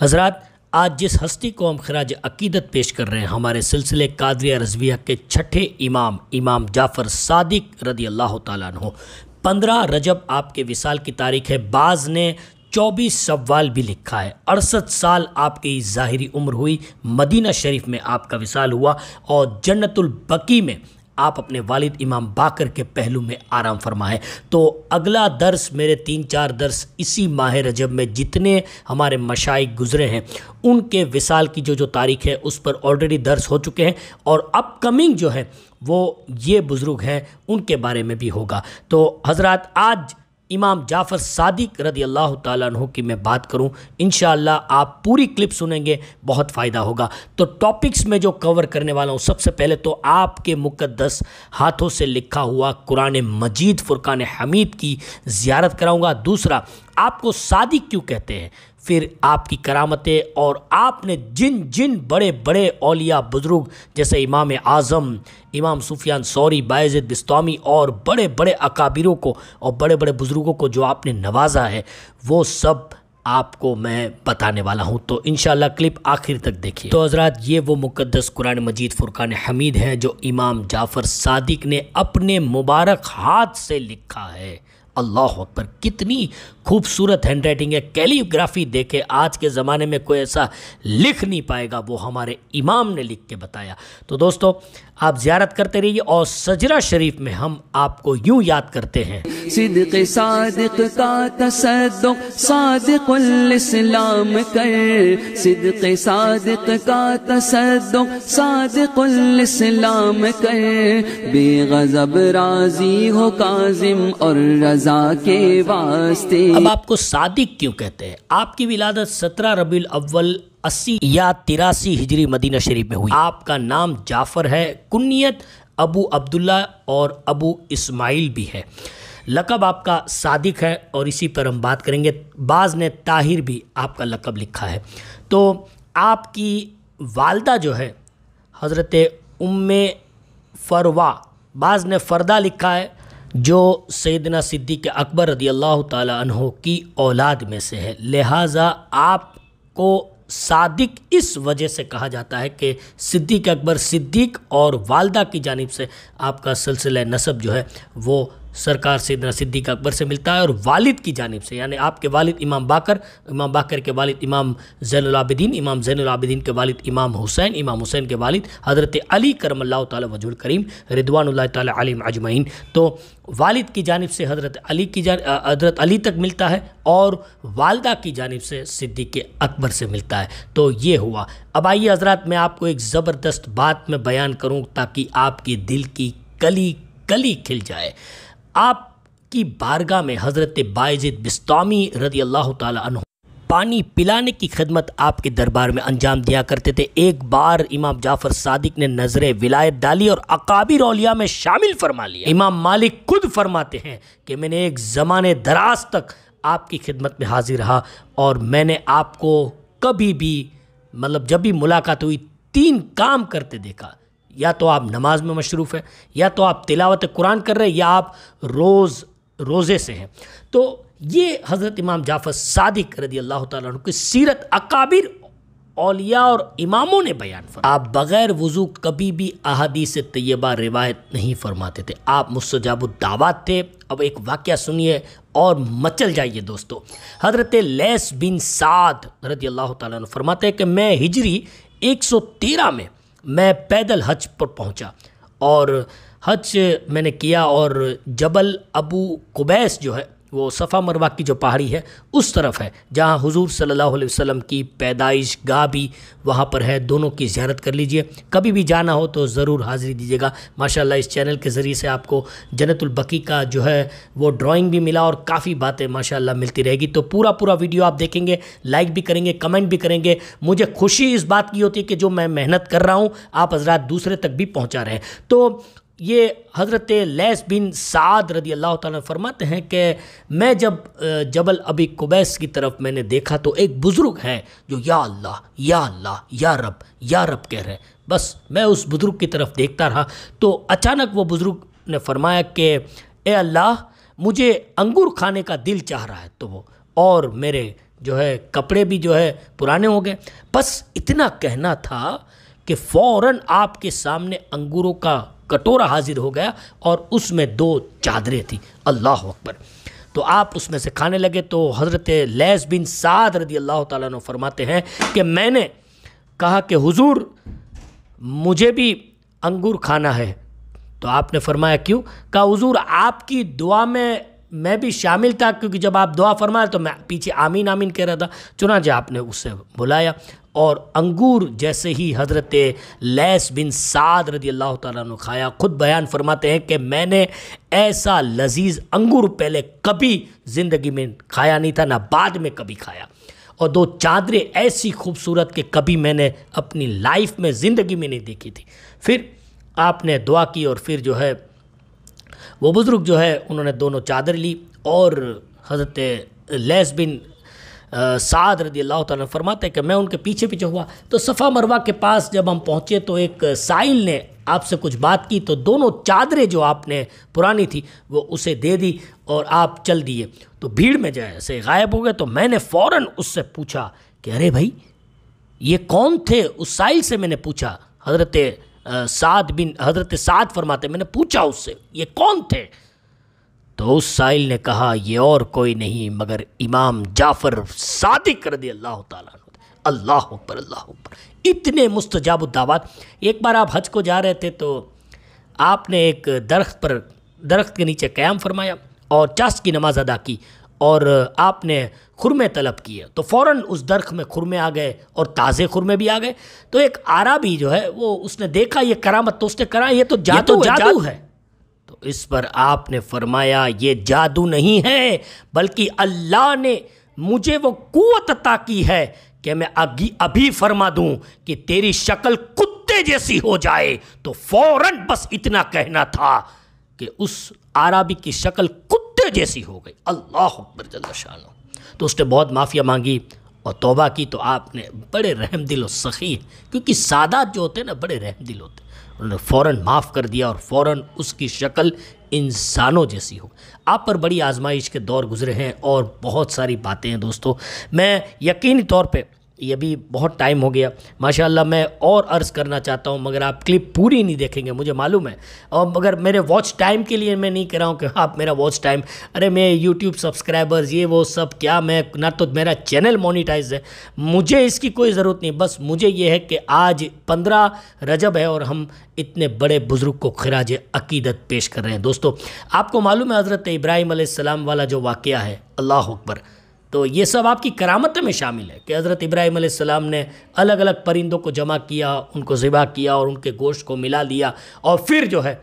हजरत आज जिस हस्ती को हम खराज अकीदत पेश कर रहे हैं हमारे सिलसिले कादरिया रजविया के छठे इमाम इमाम जाफ़र सादिक रदी अल्लाह तु पंद्रह रजब आपके विसाल की तारीख है बाज़ ने चौबीस सवाल भी लिखा है अड़सठ साल आपकी ज़ाहरी उम्र हुई मदीना शरीफ में आपका विसाल हुआ और जन्नतुल बकी में आप अपने वालिद इमाम बाकर के पहलू में आराम फरमाएं तो अगला दर्स मेरे तीन चार दर्स इसी माह रजब में जितने हमारे मशाइ गुज़रे हैं उनके विसाल की जो जो तारीख है उस पर ऑलरेडी दर्स हो चुके हैं और अपकमिंग जो है वो ये बुज़ुर्ग हैं उनके बारे में भी होगा तो हज़रत आज इमाम जाफ़र सादिक रदी अल्लाह तु की मैं बात करूँ इन आप पूरी क्लिप सुनेंगे बहुत फ़ायदा होगा तो टॉपिक्स में जो कवर करने वाला हूँ सबसे पहले तो आपके मुकदस हाथों से लिखा हुआ कुरान मजीद फ़ुरक़ान हमीद की ज़्यारत कराऊँगा दूसरा आपको सादिक क्यों कहते हैं फिर आपकी करामतें और आपने जिन जिन बड़े बड़े अलिया बुज़ुर्ग जैसे इमाम आज़म इमाम सुफियान सौरी बायज़ बिस्तौमी और बड़े बड़े अकाबिरों को और बड़े बड़े बुज़ुर्गों को जो आपने नवाजा है वो सब आपको मैं बताने वाला हूँ तो इन क्लिप आखिर तक देखिए तो हज़रा ये वो मुकदस कुरान मजीद फ़ुरक़ान हमीद है जो इमाम जाफ़र सादिक ने अपने मुबारक हाथ से लिखा है अल्लाह पर कितनी खूबसूरत हैंड राइटिंग है कैलीग्राफी देखे आज के ज़माने में कोई ऐसा लिख नहीं पाएगा वो हमारे इमाम ने लिख के बताया तो दोस्तों आप ज़्यारत करते रहिए और सजरा शरीफ में हम आपको यूं याद करते हैं सिद्क सादिक का तसदुक सादिक इस्लाम कर सिद्क सादिक का तसदुक सादिक इस्लाम कर बेगजब राजी हो काजिम और रजा के वास्ते अब आपको सादिक क्यों कहते हैं आपकी विलादत सत्रह रबी अव्वल अस्सी या तिरासी हिजरी मदीना शरीफ में हुई आपका नाम जाफर है कुन्नीत अबू अब्दुल्ला और अबू इस्माइल भी है लकब आपका सादिक है और इसी पर हम बात करेंगे बाज़ ने ताहिर भी आपका लकब लिखा है तो आपकी वालदा जो है हज़रत उम फरवा बाज़ ने फ़रदा लिखा है जो सैदना सिद्दीक अकबर रदी अल्लाह तहों की औलाद में से है लिहाजा आपको सादिक इस वजह से कहा जाता है कि सिद्दीक अकबर सिद्दीक और वालदा की जानब से आपका सिलसिला नसब जो है वो सरकार से इधर सिद्दीक अकबर से मिलता है और वालिद की जानब से यानी आपके वालिद इमाम बाकर इमाम बाकर के वालिद इमाम जैनलाबिदीन इमाम जैनलाबिदीन के वालिद इमाम हुसैन इमाम हुसैन के वालिद हज़रत अली करम अल्लाह वजुल करीम रिदवान तम अजमैन तो वालिद की जानब से हज़रत अली की जान हज़रत अली तक मिलता है और वालदा की जानब से सिद्दीक अकबर से मिलता है तो ये हुआ अब आइए हज़रा मैं आपको एक ज़बरदस्त बात में बयान करूँ ताकि आपके दिल की कली कली खिल जाए आपकी बारगाह में हज़रत बायजिद बिस्तामी रदी अल्लाह तु पानी पिलाने की खदमत आपके दरबार में अंजाम दिया करते थे एक बार इमाम जाफ़र सादिक ने नज़र विलायत डाली और अकाबी रौलिया में शामिल फरमा लिया इमाम मालिक खुद फरमाते हैं कि मैंने एक ज़माने दराज तक आपकी खिदमत में हाजिर रहा और मैंने आपको कभी भी मतलब जब भी मुलाकात हुई तीन काम करते देखा या तो आप नमाज में मशरूफ़ हैं या तो आप तिलावत कुरान कर रहे हैं या आप रोज़ रोज़े से हैं तो ये हज़रत इमाम जाफ़र सादिक रदी अल्लाह तु की सीरत अकाबिर अलिया और इमामों ने बयान फरमा आप बग़ैर वज़ू कभी भी अहदी से तय्यबा रिवायत नहीं फरमाते थे आप दावत थे अब एक वाक़ सुनिए और मचल जाइए दोस्तों हज़रत लेस बिन साद रदी अल्लाह तरमाते फरमाते कि मैं हिजरी 113 में मैं पैदल हज पर पहुंचा और हज मैंने किया और जबल अबू कुबैस जो है वो सफ़ा मरवा की जो पहाड़ी है उस तरफ है जहाँ हुजूर सल्लल्लाहु अलैहि वसल्लम की पैदाइश गाह भी वहाँ पर है दोनों की ज्यारत कर लीजिए कभी भी जाना हो तो ज़रूर हाज़िरी दीजिएगा माशाल्लाह इस चैनल के ज़रिए से आपको जन्नतुलबकी का जो है वो ड्राइंग भी मिला और काफ़ी बातें माशाल्लाह मिलती रहेगी तो पूरा पूरा वीडियो आप देखेंगे लाइक भी करेंगे कमेंट भी करेंगे मुझे खुशी इस बात की होती है कि जो मैं मेहनत कर रहा हूँ आप हजरात दूसरे तक भी पहुँचा रहे हैं तो ये हज़रत लैस बिन साद रदी अल्लाह तरमाते हैं कि मैं जब जबल अबी कुबैस की तरफ मैंने देखा तो एक बुज़ुर्ग हैं जो या अल्लाह या अल्लाह या रब या रब कह रहे हैं बस मैं उस बुज़ुर्ग की तरफ देखता रहा तो अचानक वो बुज़ुर्ग ने फरमाया कि ए अल्लाह मुझे अंगूर खाने का दिल चाह रहा है तो वो और मेरे जो है कपड़े भी जो है पुराने हो गए बस इतना कहना था कि फ़ौर आपके सामने अंगूरों का कटोरा हाजिर हो गया और उसमें दो चादरें थी अल्लाह अकबर तो आप उसमें से खाने लगे तो हज़रत लैस बिन साद रदी अल्लाह तु फरमाते हैं कि मैंने कहा कि हुजूर मुझे भी अंगूर खाना है तो आपने फरमाया क्यों कहा हुजूर आपकी दुआ में मैं भी शामिल था क्योंकि जब आप दुआ फरमाए तो मैं पीछे आमीन आमीन कह रहा था चुनाचे आपने उससे बुलाया और अंगूर जैसे ही हज़रत लैस बिन साद रदी अल्लाह तुम खाया ख़ुद बयान फरमाते हैं कि मैंने ऐसा लजीज अंगूर पहले कभी ज़िंदगी में खाया नहीं था ना बाद में कभी खाया और दो चादरें ऐसी खूबसूरत कि कभी मैंने अपनी लाइफ में ज़िंदगी में नहीं देखी थी फिर आपने दुआ की और फिर जो है वो बुज़ुर्ग जो है उन्होंने दोनों चादर ली और हज़रत लैस बिन साद रदी अल्लाह तरमाते कि मैं उनके पीछे पीछे हुआ तो सफ़ा मरवा के पास जब हम पहुँचे तो एक साइल ने आपसे कुछ बात की तो दोनों चादरें जो आपने पुरानी थी वो उसे दे दी और आप चल दिए तो भीड़ में जैसे गायब हो गए तो मैंने फ़ौर उससे पूछा कि अरे भाई ये कौन थे उस साइल से मैंने पूछा हज़रत साद बिन हज़रत साद फरमाते मैंने पूछा उससे ये कौन थे तो उस साइल ने कहा ये और कोई नहीं मगर इमाम जाफ़र सादिक दी अल्लाह तल्ला अल्लाह पर अल्लाह पर इतने मुस्तजाब दावत एक बार आप हज को जा रहे थे तो आपने एक दरख्त पर दरख्त के नीचे क़्याम फरमाया और चाश की नमाज़ अदा की और आपने खुरमे तलब किए तो फ़ौर उस दरख्त में खुरमे आ गए और ताज़े खुरमे भी आ गए तो एक आरा भी जो है वो उसने देखा ये करामत तो उसने करा तो ये तो जादू, ये तो जादू, जादू है इस पर आपने फरमाया ये जादू नहीं है बल्कि अल्लाह ने मुझे वो कुत अता की है कि मैं अभी अभी फरमा दूँ कि तेरी शक्ल कुत्ते जैसी हो जाए तो फौरन बस इतना कहना था कि उस आराबी की शक्ल कुत्ते जैसी हो गई अल्लाह अकबर तो उसने बहुत माफ़िया मांगी और तोबा की तो आपने बड़े रहम दिल और सखी क्योंकि सादात जो होते हैं ना बड़े रहम दिल होते उन्होंने फ़ौर माफ़ कर दिया और फ़ौर उसकी शक्ल इंसानों जैसी हो आप पर बड़ी आजमाइश के दौर गुजरे हैं और बहुत सारी बातें हैं दोस्तों मैं यकीनी तौर पर ये भी बहुत टाइम हो गया माशाल्लाह मैं और अर्ज़ करना चाहता हूँ मगर आप क्लिप पूरी नहीं देखेंगे मुझे मालूम है और मगर मेरे वॉच टाइम के लिए मैं नहीं कह रहा हूँ कि आप मेरा वॉच टाइम अरे मैं यूट्यूब सब्सक्राइबर्स ये वो सब क्या मैं ना तो मेरा चैनल मोनिटाइज है मुझे इसकी कोई ज़रूरत नहीं बस मुझे ये है कि आज पंद्रह रजब है और हम इतने बड़े बुज़ुर्ग को खराज अकीदत पेश कर रहे हैं दोस्तों आपको मालूम है हज़रत इब्राहिम वाला जो वाक़ है अल्लाह अकबर तो ये सब आपकी करामत में शामिल है कि हज़रत इब्राहिम सलाम ने अलग अलग परिंदों को जमा किया उनको ज़िबा किया और उनके गोश्त को मिला लिया और फिर जो है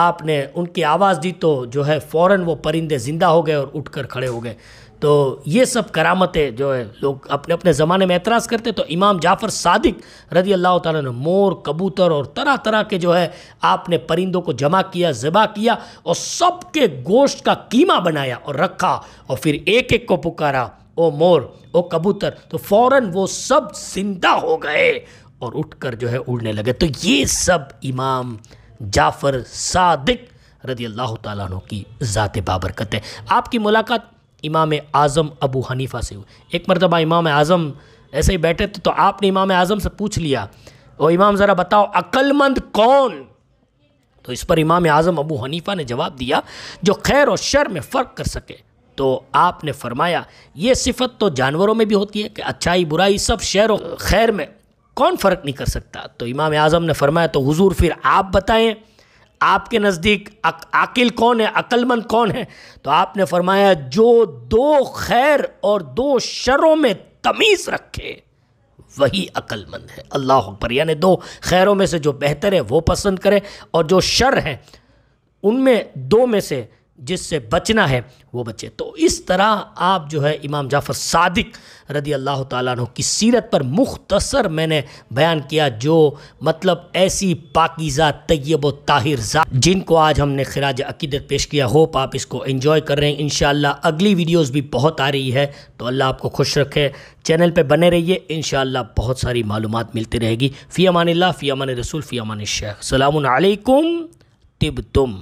आपने उनकी आवाज़ दी तो जो है फ़ौर वो परिंदे ज़िंदा हो गए और उठकर खड़े हो गए तो ये सब करामतें जो है लोग अपने अपने ज़माने में एतराज़ करते तो इमाम जाफ़र सादिक रजी अल्लाह तुम ने मोर कबूतर और तरह तरह के जो है आपने परिंदों को जमा किया ज़बा किया और सब के गोश्त का कीमा बनाया और रखा और फिर एक एक को पुकारा ओ मोर ओ कबूतर तो फ़ौर वो सब जिंदा हो गए और उठ जो है उड़ने लगे तो ये सब इमाम जाफ़र सादिक रदी अल्लाह तु की ज़ात बाबरकत है आपकी मुलाकात इमाम आज़म अबू हनीफ़ा से हुए एक मरतबा इमाम आज़म ऐसे ही बैठे थे तो आपने इमाम आज़म से पूछ लिया और इमाम ज़रा बताओ अक्लमंद कौन तो इस पर इमाम आज़म अबू हनीफ़ा ने जवाब दिया जो खैर और शर में फ़र्क कर सके तो आपने फरमाया ये सिफत तो जानवरों में भी होती है कि अच्छाई बुराई सब शेर खैर में कौन फ़र्क नहीं कर सकता तो इमाम आज़म ने फरमाया तो हुजूर फिर आप बताएं आपके नज़दीक आकिल कौन है अक्लमंद कौन है तो आपने फरमाया जो दो खैर और दो शरों में तमीज़ रखे वही अक्लमंद है अल्लाह अकबर यानी दो खैरों में से जो बेहतर है वो पसंद करें और जो शर हैं उनमें दो में से जिससे बचना है वो बचे तो इस तरह आप जो है इमाम जाफ़र सादिक रदी अल्लाह तु की सीरत पर मुख्तसर मैंने बयान किया जो मतलब ऐसी पाकिज़ा तयब ताहिर जिनको आज हमने खराज अकीदत पेश किया होप आप इसको इन्जॉय कर रहे हैं इन अगली वीडियोज़ भी बहुत आ रही है तो अल्लाह आपको खुश रखे चैनल पर बने रहिए इन बहुत सारी मालूम मिलती रहेगी फ़ी अमान फ़ी अमान रसूल फ़ी अमान शेख सलामकुम तिब तुम